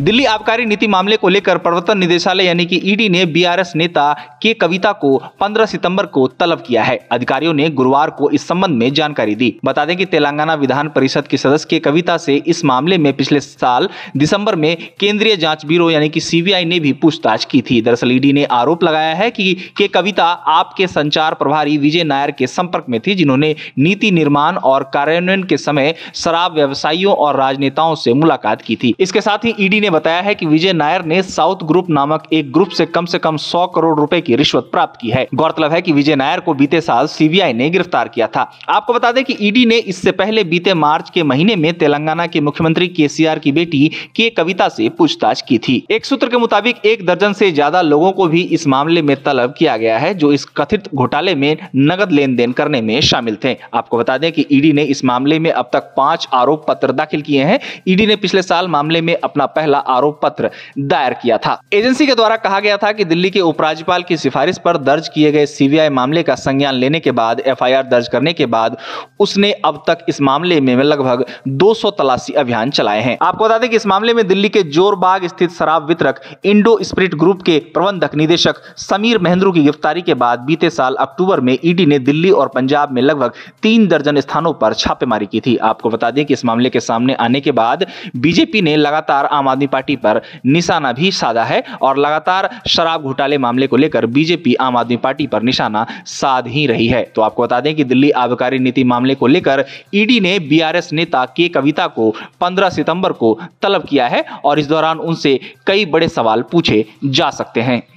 दिल्ली आबकारी नीति मामले को लेकर प्रवर्तन निदेशालय यानी कि ईडी ने बीआरएस नेता के कविता को 15 सितंबर को तलब किया है अधिकारियों ने गुरुवार को इस संबंध में जानकारी दी बता दें कि तेलंगाना विधान परिषद के सदस्य के कविता से इस मामले में पिछले साल दिसंबर में केंद्रीय जांच ब्यूरो यानी कि सीबीआई ने भी पूछताछ की थी दरअसल ईडी ने आरोप लगाया है कि के कविता आपके संचार प्रभारी विजय नायर के संपर्क में थी जिन्होंने नीति निर्माण और कार्यान्वयन के समय शराब व्यवसायियों और राजनेताओं से मुलाकात की थी इसके साथ ही ईडी ने बताया है कि विजय नायर ने साउथ ग्रुप नामक एक ग्रुप से कम से कम 100 करोड़ रुपए की रिश्वत प्राप्त की है गौरतलब है कि विजय नायर को बीते साल सीबीआई ने गिरफ्तार किया था आपको बता दें कि ईडी ने इससे पहले बीते मार्च के महीने में तेलंगाना के मुख्यमंत्री के की बेटी के कविता से पूछताछ की थी एक सूत्र के मुताबिक एक दर्जन से ज्यादा लोगों को भी इस मामले में तलब किया गया है जो इस कथित घोटाले में नगद लेन देन करने में शामिल थे आपको बता दें कि ईडी ने इस मामले में अब तक पांच आरोप पत्र दाखिल किए हैं ईडी ने पिछले साल मामले में अपना पहला वाला आरोप पत्र दायर किया था एजेंसी के द्वारा कहा गया था कि दिल्ली के उपराज्यपाल की सिफारिश पर दर्ज किए गए सीबीआई मामले का संज्ञान लेने के बाद एफआईआर दर्ज करने के बाद उसने अब तक इस मामले में लगभग दो तलाशी अभियान चलाए हैं आपको बता दें कि इस मामले में दिल्ली के जोरबाग स्थित शराब वितरक इंडो स्प्रिट ग्रुप के प्रबंधक निदेशक समीर महेंद्रू की गिरफ्तारी के बाद बीते साल अक्टूबर में ईडी ने दिल्ली और पंजाब में लगभग तीन दर्जन स्थानों पर छापेमारी की थी आपको बता दें कि इस मामले के सामने आने के बाद बीजेपी ने लगातार आम आदमी आदमी पार्टी पर निशाना भी साधा है और लगातार शराब घोटाले मामले को लेकर बीजेपी आम आदमी पार्टी पर निशाना साध ही रही है तो आपको बता दें कि दिल्ली आबकारी नीति मामले को लेकर ईडी ने बीआरएस नेता के कविता को 15 सितंबर को तलब किया है और इस दौरान उनसे कई बड़े सवाल पूछे जा सकते हैं